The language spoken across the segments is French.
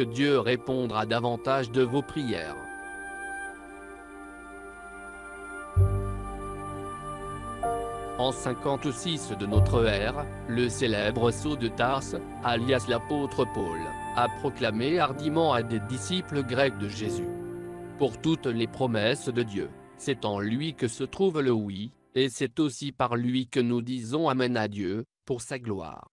que Dieu répondra davantage de vos prières. En 56 de notre ère, le célèbre sceau de Tarse, alias l'apôtre Paul, a proclamé hardiment à des disciples grecs de Jésus. Pour toutes les promesses de Dieu, c'est en lui que se trouve le oui, et c'est aussi par lui que nous disons Amen à Dieu, pour sa gloire.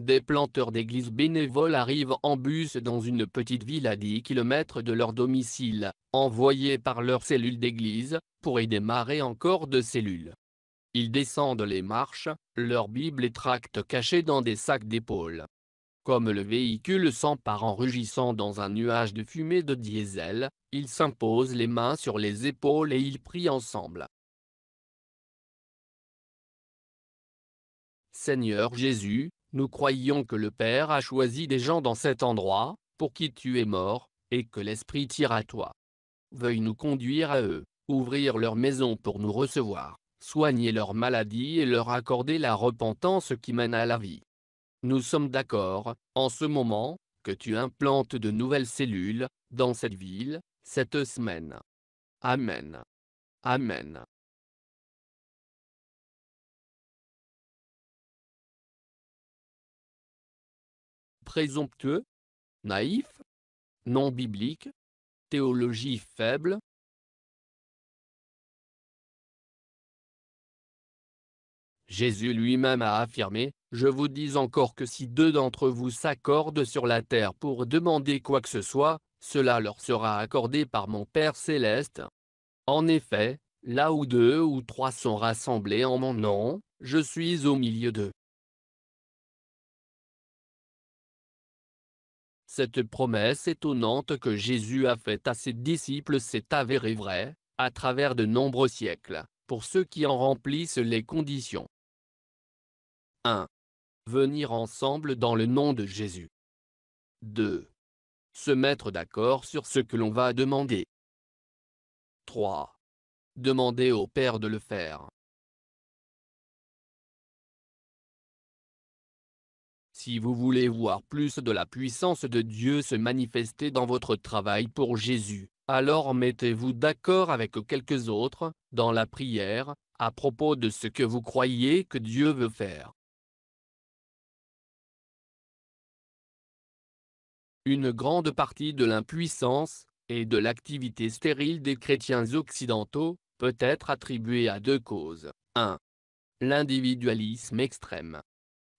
Des planteurs d'églises bénévoles arrivent en bus dans une petite ville à 10 km de leur domicile, envoyés par leur cellule d'église, pour y démarrer encore de cellules. Ils descendent les marches, leur Bible et tracts cachés dans des sacs d'épaule. Comme le véhicule s'empare en rugissant dans un nuage de fumée de diesel, ils s'imposent les mains sur les épaules et ils prient ensemble. Seigneur Jésus, nous croyons que le Père a choisi des gens dans cet endroit, pour qui tu es mort, et que l'Esprit tire à toi. Veuille nous conduire à eux, ouvrir leur maison pour nous recevoir, soigner leurs maladies et leur accorder la repentance qui mène à la vie. Nous sommes d'accord, en ce moment, que tu implantes de nouvelles cellules, dans cette ville, cette semaine. Amen. Amen. présomptueux, naïf, non biblique, théologie faible. Jésus lui-même a affirmé, Je vous dis encore que si deux d'entre vous s'accordent sur la terre pour demander quoi que ce soit, cela leur sera accordé par mon Père céleste. En effet, là où deux ou trois sont rassemblés en mon nom, je suis au milieu d'eux. Cette promesse étonnante que Jésus a faite à ses disciples s'est avérée vraie, à travers de nombreux siècles, pour ceux qui en remplissent les conditions. 1. Venir ensemble dans le nom de Jésus. 2. Se mettre d'accord sur ce que l'on va demander. 3. Demander au Père de le faire. Si vous voulez voir plus de la puissance de Dieu se manifester dans votre travail pour Jésus, alors mettez-vous d'accord avec quelques autres, dans la prière, à propos de ce que vous croyez que Dieu veut faire. Une grande partie de l'impuissance et de l'activité stérile des chrétiens occidentaux peut être attribuée à deux causes. 1. L'individualisme extrême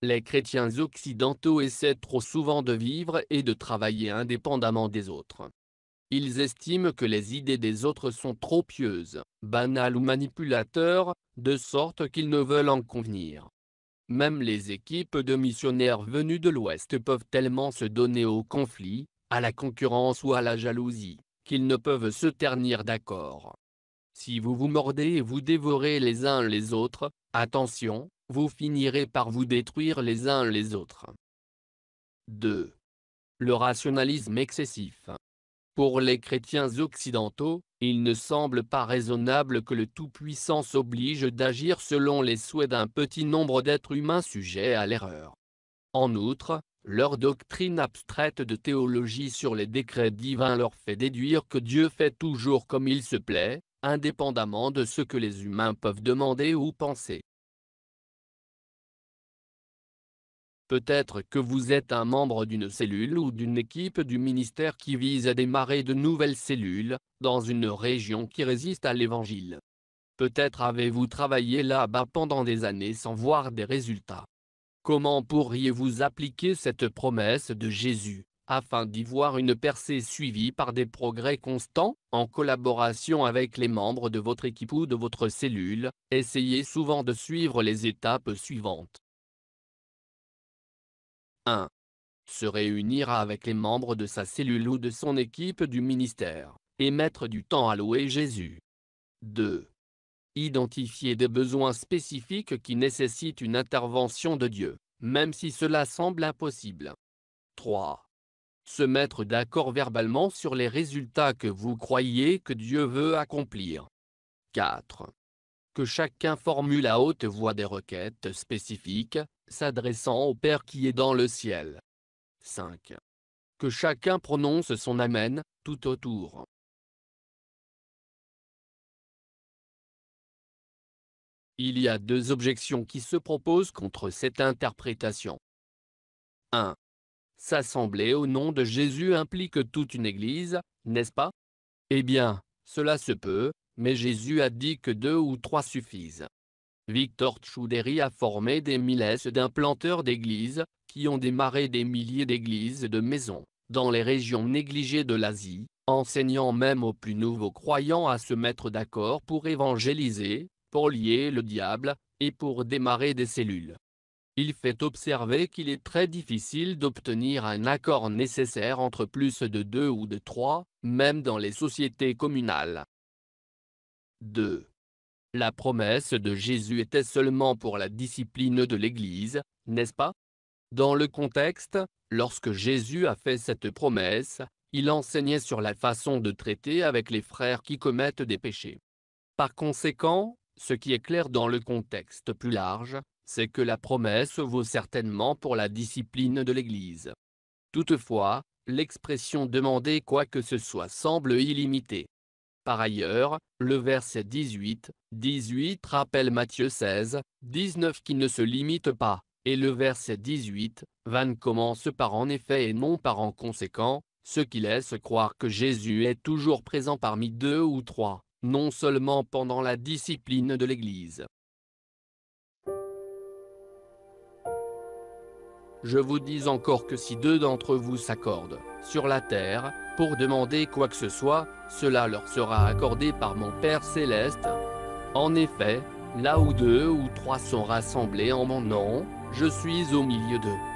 les chrétiens occidentaux essaient trop souvent de vivre et de travailler indépendamment des autres. Ils estiment que les idées des autres sont trop pieuses, banales ou manipulateurs, de sorte qu'ils ne veulent en convenir. Même les équipes de missionnaires venus de l'Ouest peuvent tellement se donner au conflit, à la concurrence ou à la jalousie, qu'ils ne peuvent se ternir d'accord. Si vous vous mordez et vous dévorez les uns les autres, attention, vous finirez par vous détruire les uns les autres. 2. Le rationalisme excessif. Pour les chrétiens occidentaux, il ne semble pas raisonnable que le Tout-Puissant s'oblige d'agir selon les souhaits d'un petit nombre d'êtres humains sujets à l'erreur. En outre, leur doctrine abstraite de théologie sur les décrets divins leur fait déduire que Dieu fait toujours comme il se plaît, indépendamment de ce que les humains peuvent demander ou penser. Peut-être que vous êtes un membre d'une cellule ou d'une équipe du ministère qui vise à démarrer de nouvelles cellules, dans une région qui résiste à l'Évangile. Peut-être avez-vous travaillé là-bas pendant des années sans voir des résultats. Comment pourriez-vous appliquer cette promesse de Jésus, afin d'y voir une percée suivie par des progrès constants, en collaboration avec les membres de votre équipe ou de votre cellule, essayez souvent de suivre les étapes suivantes. 1. Se réunir avec les membres de sa cellule ou de son équipe du ministère, et mettre du temps à louer Jésus. 2. Identifier des besoins spécifiques qui nécessitent une intervention de Dieu, même si cela semble impossible. 3. Se mettre d'accord verbalement sur les résultats que vous croyez que Dieu veut accomplir. 4 que chacun formule à haute voix des requêtes spécifiques, s'adressant au Père qui est dans le ciel. 5. Que chacun prononce son Amen, tout autour. Il y a deux objections qui se proposent contre cette interprétation. 1. S'assembler au nom de Jésus implique toute une Église, n'est-ce pas Eh bien, cela se peut, mais Jésus a dit que deux ou trois suffisent. Victor Tchouderi a formé des milliers d'implanteurs d'églises, qui ont démarré des milliers d'églises de maisons, dans les régions négligées de l'Asie, enseignant même aux plus nouveaux croyants à se mettre d'accord pour évangéliser, pour lier le diable, et pour démarrer des cellules. Il fait observer qu'il est très difficile d'obtenir un accord nécessaire entre plus de deux ou de trois, même dans les sociétés communales. 2. La promesse de Jésus était seulement pour la discipline de l'Église, n'est-ce pas Dans le contexte, lorsque Jésus a fait cette promesse, il enseignait sur la façon de traiter avec les frères qui commettent des péchés. Par conséquent, ce qui est clair dans le contexte plus large, c'est que la promesse vaut certainement pour la discipline de l'Église. Toutefois, l'expression demander quoi que ce soit semble illimitée. Par ailleurs, le verset 18, 18 rappelle Matthieu 16, 19 qui ne se limite pas, et le verset 18, 20 commence par en effet et non par en conséquent, ce qui laisse croire que Jésus est toujours présent parmi deux ou trois, non seulement pendant la discipline de l'Église, Je vous dis encore que si deux d'entre vous s'accordent sur la terre pour demander quoi que ce soit, cela leur sera accordé par mon Père céleste. En effet, là où deux ou trois sont rassemblés en mon nom, je suis au milieu d'eux.